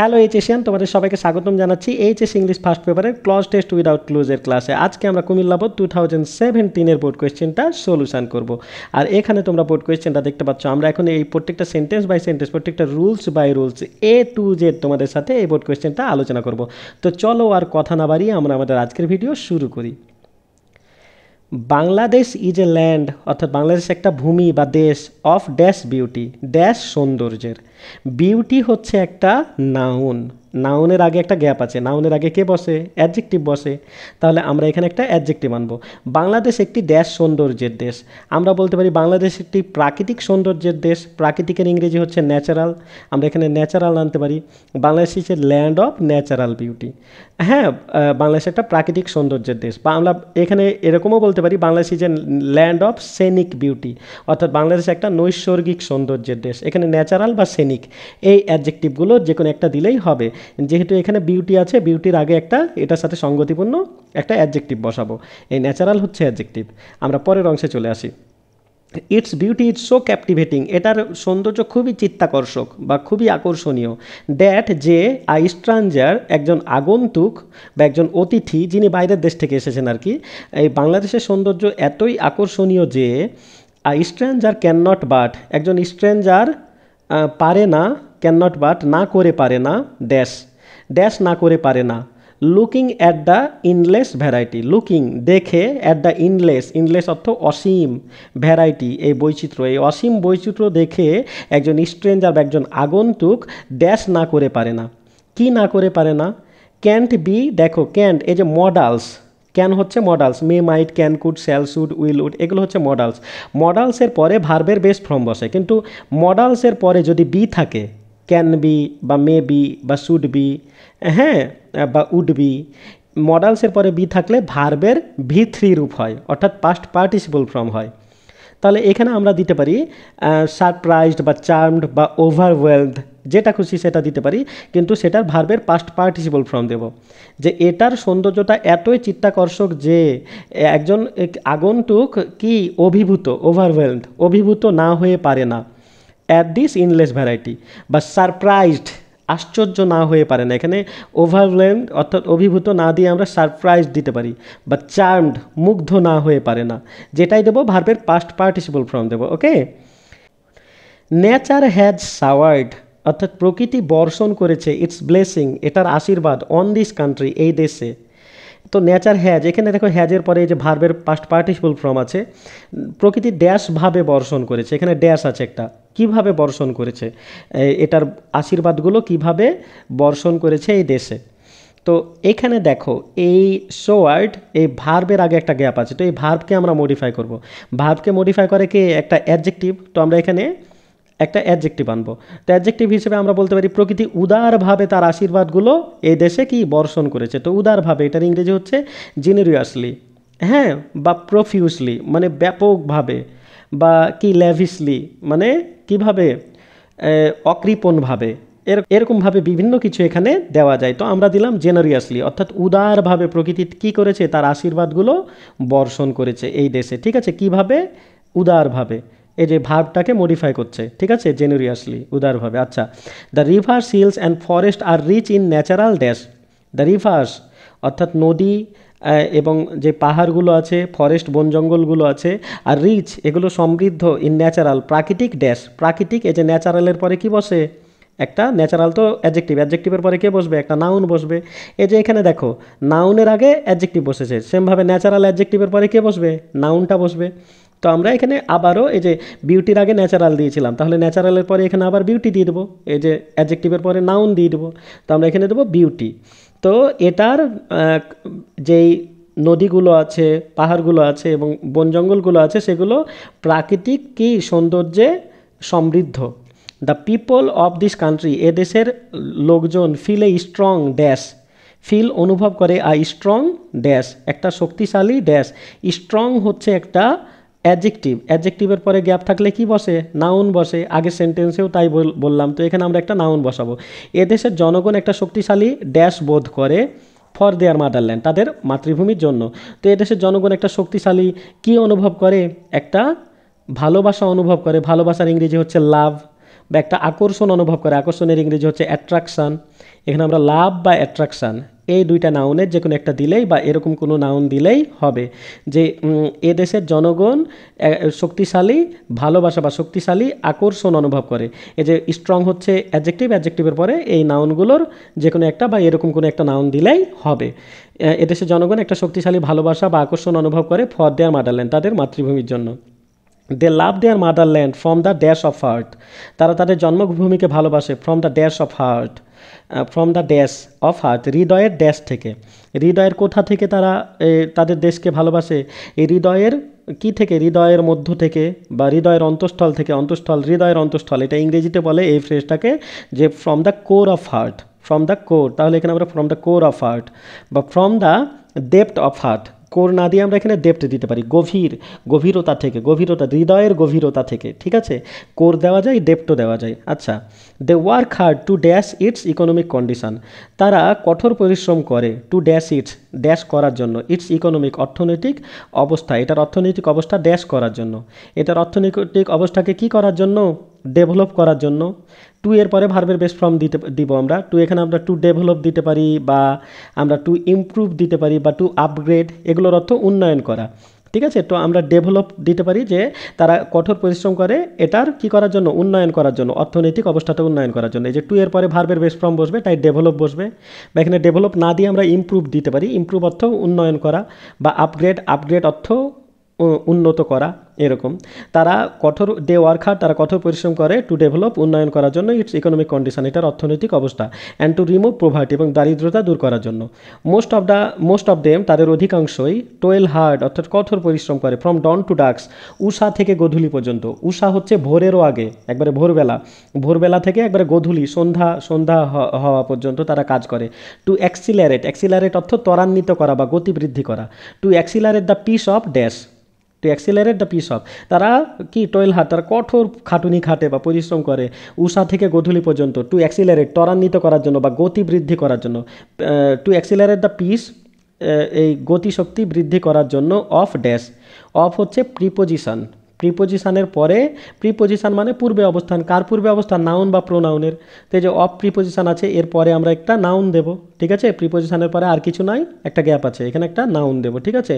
hello H Asian তোমাদের সবাইকে স্বাগতম জানাচ্ছি এইচ এস ইংলিশ ফার্স্ট পেপারের ক্লজ টেস্ট উইদাউট ক্লোজের ক্লাসে আজকে আমরা কুমিল্লা টু থাউজেন্ড সেভেন্টিনের বোর্ড কোয়েশ্চেনটা সলিউশন করবো আর এখানে তোমরা বোর্ড কোয়েশ্চেনটা দেখতে পাচ্ছ আমরা এখন এই প্রত্যেকটা সেন্টেন্স বাই সেন্টেন্স প্রত্যেকটা rules by rules A to Z তোমাদের সাথে এই বোর্ড কোয়েশ্চেনটা আলোচনা করবো তো চলো আর কথা না বাড়িয়ে আমরা আমাদের আজকের ভিডিও শুরু করি বাংলাদেশ ইজ এ ল্যান্ড অর্থাৎ বাংলাদেশ একটা ভূমি বা দেশ অফ ড্যাশ বিউটি ড্যাশ সৌন্দর্যের বিউটি হচ্ছে একটা নাউন নাউনের আগে একটা গ্যাপ আছে নাউনের আগে কে বসে অ্যাডজেক্টিভ বসে তাহলে আমরা এখানে একটা অ্যাডজেক্টিভ আনবো বাংলাদেশ একটি ড্যাশ সৌন্দর্যের দেশ আমরা বলতে পারি বাংলাদেশ একটি প্রাকৃতিক সৌন্দর্যের দেশ প্রাকৃতিকের ইংরেজি হচ্ছে ন্যাচারাল আমরা এখানে ন্যাচারাল আনতে পারি বাংলাদেশ হচ্ছে ল্যান্ড অফ ন্যাচারাল বিউটি হ্যাঁ বাংলাদেশ একটা প্রাকৃতিক সৌন্দর্যের দেশ বা আমরা এখানে এরকমও বলতে পারি Bangladesh is a land of scenic beauty অর্থাৎ বাংলাদেশ একটা নৈসর্গিক সৌন্দর্যের দেশ এখানে ন্যাচারাল বা সেনিক এই অ্যাডজেক্টিভগুলো যে কোনো একটা দিলেই হবে যেহেতু এখানে বিউটি আছে বিউটির আগে একটা এটার সাথে সঙ্গতিপূর্ণ একটা অ্যাডজেক্টিভ বসাবো এই ন্যাচারাল হচ্ছে অ্যাডজেক্টিভ আমরা পরের অংশে চলে আসি it's beauty it's so captivating এটার সৌন্দর্য খুবই চিত্তাকর্ষক বা খুবই আকর্ষণীয় দ্যাট যে আই স্ট্রাঞ্জার একজন আগন্তুক বা একজন অতিথি যিনি বাইরের দেশ থেকে এসেছেন আর কি এই বাংলাদেশের সৌন্দর্য এতই আকর্ষণীয় যে a stranger can not but একজন স্ট্রেঞ্জার পারে না ক্যান নট বাট না করে পারে না ড্যাশ ড্যাশ না করে পারে না looking at the endless variety looking দেখে অ্যাট দ্য ইনলেস ইনলেস অর্থ অসীম ভ্যারাইটি এই বৈচিত্র্য এই অসীম বৈচিত্র্য দেখে একজন স্ট্রেঞ্জার বা একজন আগন্তুক ড্যাশ না করে পারে না কি না করে পারে না ক্যান্ট বি দেখো ক্যান্ট এই যে মডালস ক্যান হচ্ছে modals may might can could shall should will would এগুলো হচ্ছে মডালস মডালসের পরে ভার্বের বেস্ট ফর্ম বসে কিন্তু মডালসের পরে যদি বি থাকে ক্যান বি বা মে বি বা শুড বি হ্যাঁ বা উড বি মডালসের পরে বি থাকলে ভার্বের ভি থ্রি রূপ হয় অর্থাৎ পাস্ট পার্টিসিপল ফর্ম হয় তাহলে এখানে আমরা দিতে পারি সারপ্রাইজড বা চার্মড বা ওভারওয়েলড যেটা খুশি সেটা দিতে পারি কিন্তু সেটার ভার্বের পাস্ট পার্টিসিপল ফর্ম দেব যে এটার সৌন্দর্যটা এতই চিত্তাকর্ষক যে একজন আগন্তুক কি অভিভূত ওভারওয়েলড অভিভূত না হয়ে পারে না অ্যাট দিস ইনলেস ভ্যারাইটি বা সারপ্রাইজড আশ্চর্য না হয়ে পারে না এখানে ওভারলেন অর্থাৎ অভিভূত না দিয়ে আমরা সারপ্রাইজ দিতে পারি বা চার্মড মুগ্ধ না হয়ে পারে না যেটাই দেবো ভার্বের পাস্ট পার্টিসিপল ফর্ম দেবো ওকে নেচার হ্যাজ সাওয়ার্ড অর্থাৎ প্রকৃতি বর্ষণ করেছে ইটস ব্লেসিং এটার আশীর্বাদ অন দিস কান্ট্রি এই দেশে তো নেচার হ্যাজ এখানে দেখো হ্যাজের পরে এই যে ভার্বের পাস্ট পার্টিসিপল ফর্ম আছে প্রকৃতি ড্যাশভাবে বর্ষণ করেছে এখানে ড্যাশ আছে একটা কিভাবে বর্ষণ করেছে এটার আশীর্বাদগুলো কিভাবে বর্ষণ করেছে এই দেশে তো এখানে দেখো এই শো ওয়ার্ড এই ভার্বের আগে একটা গ্যাপ আছে তো এই ভার্বকে আমরা মডিফাই করব ভার্বকে মডিফাই করে কি একটা অ্যাডজেক্টিভ তো আমরা এখানে একটা অ্যাডজেক্টিভ আনবো তো অ্যাডজেক্টিভ হিসেবে আমরা বলতে পারি প্রকৃতি উদারভাবে তার আশীর্বাদগুলো এই দেশে কি বর্ষণ করেছে তো উদারভাবে এটার ইংরেজি হচ্ছে জিনেরিয়াসলি হ্যাঁ বা প্রফিউসলি মানে ব্যাপকভাবে বা কি ল্যাভিসলি মানে কিভাবে অকৃপণভাবে এরকমভাবে বিভিন্ন কিছু এখানে দেওয়া যায় তো আমরা দিলাম জেনারিয়াসলি অর্থাৎ উদারভাবে প্রকৃতি কি করেছে তার আশীর্বাদগুলো বর্ষণ করেছে এই দেশে ঠিক আছে কিভাবে উদারভাবে এই যে ভাবটাকে মডিফাই করছে ঠিক আছে জেনুরিয়াসলি উদারভাবে আচ্ছা the rivers hills and forest are rich in natural dash the rivers অর্থাৎ নদী এবং যে পাহাড়গুলো আছে ফরেস্ট বন জঙ্গলগুলো আছে আর রিচ এগুলো সমৃদ্ধ ইন ন্যাচারাল প্রাকৃতিক ড্যাশ প্রাকৃতিক এই যে ন্যাচারালের পরে কি বসে একটা ন্যাচারাল তো অ্যাডজেক্টিভ অ্যাডজেক্টিভের পরে কে বসবে একটা নাউন বসবে এই যে এখানে দেখো নাউনের আগে অ্যাডজেক্টিভ বসেছে সেমভাবে ন্যাচারাল অ্যাডজেক্টিভের পরে কে বসবে নাউনটা বসবে তো আমরা এখানে আবারও এই যে বিউটির আগে ন্যাচারাল দিয়েছিলাম তাহলে ন্যাচারালের পরে এখানে আবার বিউটি দিয়ে দেবো এই যে অ্যাডজেক্টিভের পরে নাউন দিয়ে দেবো তো আমরা এখানে দেবো বিউটি তো এটার যেই নদীগুলো আছে পাহাড়গুলো আছে এবং বন জঙ্গলগুলো আছে সেগুলো প্রাকৃতিক কি সৌন্দর্যে সমৃদ্ধ the people of this country এদেশের লোকজন feel a strong dash feel অনুভব করে আ স্ট্রং ড্যাশ একটা শক্তিশালী ড্যাশ স্ট্রং হচ্ছে একটা অ্যাডজেক্টিভ অ্যাডজেক্টিভের পরে গ্যাপ থাকলে কি বসে নাউন বসে আগে সেন্টেন্সেও তাই বললাম তো এখানে আমরা একটা নাউন বসাবো এদেশের জনগণ একটা শক্তিশালী ড্যাশ বোধ করে ফর দেয়ার মাদারল্যান্ড তাদের মাতৃভূমির জন্য তো এদেশের জনগণ একটা শক্তিশালী কি অনুভব করে একটা ভালোবাসা অনুভব করে ভালোবাসার ইংরেজি হচ্ছে লাভ বা একটা আকর্ষণ অনুভব করে আকর্ষণের ইংরেজি হচ্ছে অ্যাট্রাকশান এখানে আমরা লাভ বা অ্যাট্রাকশান এই দুইটা নাউনের যে কোনো একটা দিলেই বা এরকম কোনো নাউন দিলেই হবে যে এ দেশের জনগণ শক্তিশালী ভালোবাসা বা শক্তিশালী আকর্ষণ অনুভব করে এই যে স্ট্রং হচ্ছে অ্যাজেক্টিভ অ্যাজেক্টিভের পরে এই নাউনগুলোর যে কোনো একটা বা এরকম কোনো একটা নাউন দিলেই হবে এদেশের জনগণ একটা শক্তিশালী ভালোবাসা বা আকর্ষণ অনুভব করে ফর দেয়ার মাদারল্যান্ড তাদের মাতৃভূমির জন্য they love their motherland from the dash of heart তারা তাদের জন্মভূমিকে ভালোবাসে from the dash of heart from the dash of heart হৃদয়ের ড্যাশ থেকে হৃদয়ের কোথা থেকে তারা তাদের দেশকে ভালোবাসে এই হৃদয়ের কী থেকে হৃদয়ের মধ্য থেকে বা হৃদয়ের অন্তঃস্থল থেকে অন্তঃস্থল হৃদয়ের অন্তঃস্থল এটা ইংরেজিতে বলে এই ফ্রেজটাকে যে from the core of heart from the core তাহলে এখানে আমরা from the core of heart বা from the depth of heart core না দিয়ে আমরা এখানে ডেপ্ট দিতে পারি গভীর গভীরতা থেকে গভীরতা হৃদয়ের গভীরতা থেকে ঠিক আছে কোর দেওয়া যায় ডেপ্টও দেওয়া যায় আচ্ছা they work hard to dash its economic condition তারা কঠোর পরিশ্রম করে টু ড্যাশ ইটস ড্যাশ করার জন্য ইটস ইকোনমিক অর্থনৈতিক অবস্থা এটার অর্থনৈতিক অবস্থা ড্যাশ করার জন্য এটার অর্থনৈতিক অবস্থাকে কি করার জন্য ডেভেলপ করার জন্য টু এর পরে ভার্বের বেস্ট ফর্ম দিতে দিব আমরা টু এখানে আমরা টু ডেভেলপ দিতে পারি বা আমরা টু ইমপ্রুভ দিতে পারি বা টু আপগ্রেড এগুলোর অর্থ উন্নয়ন করা ঠিক আছে তো আমরা ডেভেলপ দিতে পারি যে তারা কঠোর পরিশ্রম করে এটার কি করার জন্য উন্নয়ন করার জন্য অর্থনৈতিক অবস্থাটা উন্নয়ন করার জন্য এই যে টু এর পরে ভার্বের বেস্ট ফর্ম বসবে তাই ডেভেলপ বসবে বা এখানে ডেভেলপ না দিয়ে আমরা ইমপ্রুভ দিতে পারি ইমপ্রুভ অর্থ উন্নয়ন করা বা আপগ্রেড আপগ্রেড অর্থ উন্নত করা এরকম তারা কঠোর ডে ওয়ার্কার তারা কঠোর পরিশ্রম করে টু ডেভেলপ উন্নয়ন করার জন্য ইটস ইকোনমিক কন্ডিশন এটার অর্থনৈতিক অবস্থা অ্যান্ড টু রিমুভ প্রভার্টি এবং দারিদ্রতা দূর করার জন্য most of the most of them তাদের অধিকাংশই টোয়েল হার্ড অর্থাৎ কঠোর পরিশ্রম করে ফ্রম ডন টু ডাক্স উষা থেকে গধূলি পর্যন্ত উষা হচ্ছে ভোরেরও আগে একবারে ভোরবেলা ভোরবেলা থেকে একবারে গধূলি সন্ধ্যা সন্ধ্যা হওয়া পর্যন্ত তারা কাজ করে টু অ্যাক্সিলারেট অ্যাক্সিলারেট অর্থ ত্বরান্বিত করা বা গতি বৃদ্ধি করা to accelerate the pace of dash to accelerate the pace of তারা কি টয়েল হাত তারা কঠোর খাটুনি খাটে বা পরিশ্রম করে উষা থেকে গধূলি পর্যন্ত টু অ্যাক্সিলারেট ত্বরান্বিত করার জন্য বা গতি বৃদ্ধি করার জন্য টু অ্যাক্সিলারেট দ্য পিস এই গতিশক্তি বৃদ্ধি করার জন্য অফ ড্যাশ অফ হচ্ছে প্রিপোজিশন প্রিপোজিশানের পরে প্রিপোজিশান মানে পূর্বে অবস্থান কার পূর্বে অবস্থান নাউন বা প্রোনাউনের তো এই যে অফ প্রিপোজিশান আছে এরপরে আমরা একটা নাউন দেব ঠিক আছে প্রিপোজিশানের পরে আর কিছু নাই একটা গ্যাপ আছে এখানে একটা নাউন দেব ঠিক আছে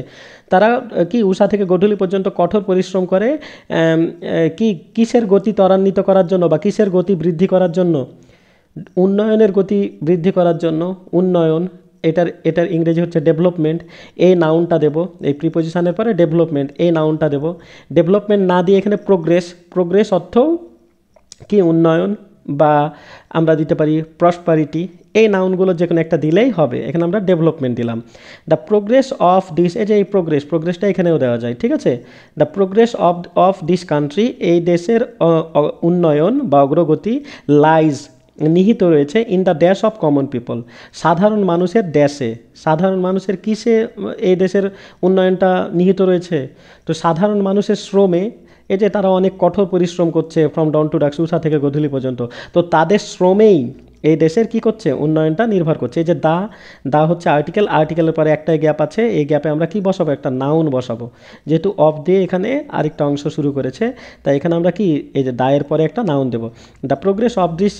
তারা কি উষা থেকে গধূলি পর্যন্ত কঠোর পরিশ্রম করে কি কিসের গতি ত্বরান্বিত করার জন্য বা কিসের গতি বৃদ্ধি করার জন্য উন্নয়নের গতি বৃদ্ধি করার জন্য উন্নয়ন এটার এটার ইংরেজি হচ্ছে ডেভেলপমেন্ট এই নাউনটা দেব এই প্রিপোজিশানের পরে ডেভেলপমেন্ট এই নাউনটা দেব ডেভেলপমেন্ট না দিয়ে এখানে প্রোগ্রেস প্রোগ্রেস অর্থ কি উন্নয়ন বা আমরা দিতে পারি প্রসপারিটি এই নাউনগুলো যে কোনো একটা দিলেই হবে এখানে আমরা ডেভেলপমেন্ট দিলাম দ্য প্রোগ্রেস অফ দিস এই যে এই প্রোগ্রেস প্রোগ্রেসটা এখানেও দেওয়া যায় ঠিক আছে the progress of of this country এই দেশের উন্নয়ন বা অগ্রগতি লাইজ নিহিত রয়েছে in the dash of common people সাধারণ মানুষের ড্যাশে সাধারণ মানুষের কিসে এই দেশের উন্নয়নটা নিহিত রয়েছে তো সাধারণ মানুষের শ্রমে এই যে তারা অনেক কঠোর পরিশ্রম করছে ফ্রম ডন টু ডাক উষা থেকে গধুলি পর্যন্ত তো তাদের শ্রমেই এই দেশের কি করছে উন্নয়নটা নির্ভর করছে এই যে দা দা হচ্ছে আর্টিকেল আর্টিকেলের পরে একটা গ্যাপ আছে এই গ্যাপে আমরা কি বসাবো একটা নাউন বসাবো যেহেতু অফ দিয়ে এখানে আরেকটা অংশ শুরু করেছে তাই এখানে আমরা কি এই যে দায়ের পরে একটা নাউন দেব the progress of this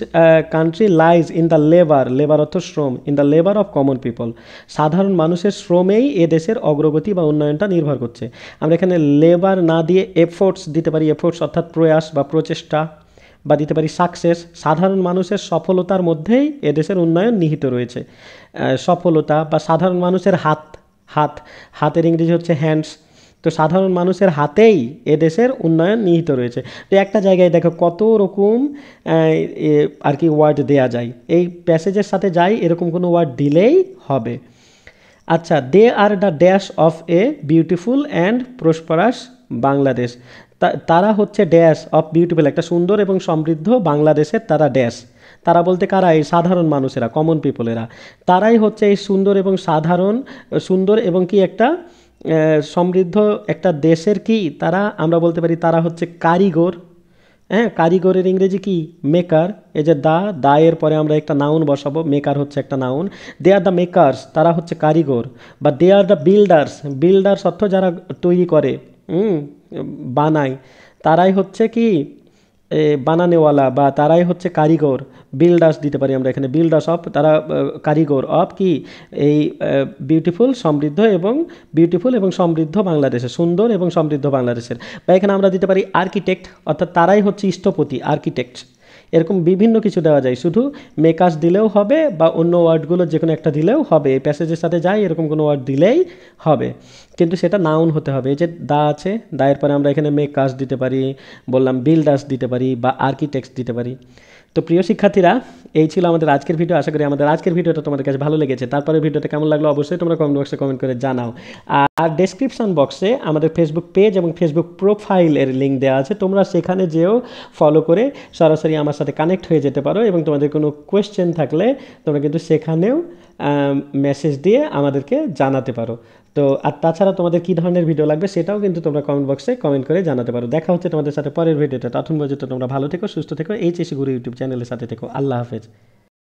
country lies in the labour labour অর্থ শ্রম in the labour of common people সাধারণ মানুষের শ্রমেই এ দেশের অগ্রগতি বা উন্নয়নটা নির্ভর করছে আমরা এখানে লেবার না দিয়ে এফোর্টস দিতে পারি এফোর্টস অর্থাৎ প্রয়াস বা প্রচেষ্টা বা দিতে পারি সাকসেস সাধারণ মানুষের সফলতার মধ্যেই এদেশের উন্নয়ন নিহিত রয়েছে সফলতা বা সাধারণ মানুষের হাত হাত হাতের ইংরেজি হচ্ছে হ্যান্ডস তো সাধারণ মানুষের হাতেই এদেশের উন্নয়ন নিহিত রয়েছে তো একটা জায়গায় দেখো কত রকম আর কি ওয়ার্ড দেয়া যায় এই প্যাসেজের সাথে যাই এরকম কোনো ওয়ার্ড দিলেই হবে আচ্ছা they are the dash of a beautiful and prosperous Bangladesh তারা হচ্ছে ড্যাশ অফ বিউটিফুল একটা সুন্দর এবং সমৃদ্ধ বাংলাদেশের তারা ড্যাশ তারা বলতে কারা এই সাধারণ মানুষেরা কমন পিপলেরা তারাই হচ্ছে এই সুন্দর এবং সাধারণ সুন্দর এবং কি একটা সমৃদ্ধ একটা দেশের কি তারা আমরা বলতে পারি তারা হচ্ছে কারিগর হ্যাঁ কারিগরের ইংরেজি কি মেকার এই যে দা দা এর পরে আমরা একটা নাউন বসাবো মেকার হচ্ছে একটা noun they are the makers তারা হচ্ছে কারিগর বা they are the builders builders অর্থ যারা তৈরি করে হুম বানায় তারাই হচ্ছে কি বানানেওয়ালা বা তারাই হচ্ছে কারিগর বিল্ডার্স দিতে পারি আমরা এখানে বিল্ডার্স অফ তারা কারিগর অফ কি এই বিউটিফুল সমৃদ্ধ এবং বিউটিফুল এবং সমৃদ্ধ বাংলাদেশের সুন্দর এবং সমৃদ্ধ বাংলাদেশের বা এখানে আমরা দিতে পারি আর্কিটেক্ট অর্থাৎ তারাই হচ্ছে ইষ্টপতি আর্কিটেক্ট এরকম বিভিন্ন কিছু দেওয়া যায় শুধু মেকাস দিলেও হবে বা অন্য ওয়ার্ডগুলো যে কোনো একটা দিলেও হবে এই প্যাসেজের সাথে যাই এরকম কোনো ওয়ার্ড দিলেই হবে কিন্তু সেটা নাউন হতে হবে এই যে দা আছে দায়ের পরে আমরা এখানে মেকাস দিতে পারি বললাম বিল্ডার্স দিতে পারি বা আর্কিটেক্ট দিতে পারি তো প্রিয় শিক্ষার্থীরা এই ছিল আমাদের আজকের ভিডিও আশা করি আমাদের আজকের ভিডিওটা তোমাদের কাছে ভালো লেগেছে তারপরে ভিডিওটা কেমন লাগলো অবশ্যই তোমরা কমেন্ট বক্সে কমেন্ট করে জানাও আর ডেসক্রিপশন বক্সে আমাদের ফেসবুক পেজ এবং ফেসবুক প্রোফাইলের লিঙ্ক দেওয়া আছে তোমরা সেখানে যেও ফলো করে সরাসরি আমার সাথে কানেক্ট হয়ে যেতে পারো এবং তোমাদের কোনো কোয়েশ্চেন থাকলে তোমরা কিন্তু সেখানেও মেসেজ দিয়ে আমাদেরকে জানাতে পারো তো আর তাছাড়া তোমাদের কী ধরনের ভিডিও লাগবে সেটাও কিন্তু তোমরা কমেন্ট বক্সে কমেন্ট করে জানাতে পারো দেখা হচ্ছে তোমাদের সাথে পরের ভিডিওটা তখন পর্যন্ত তোমরা ভালো থেকো সুস্থ থেকো এইচএসি গুরু ইউটিউব চ্যানেলের সাথে থেকো আল্লাহ হাফেজ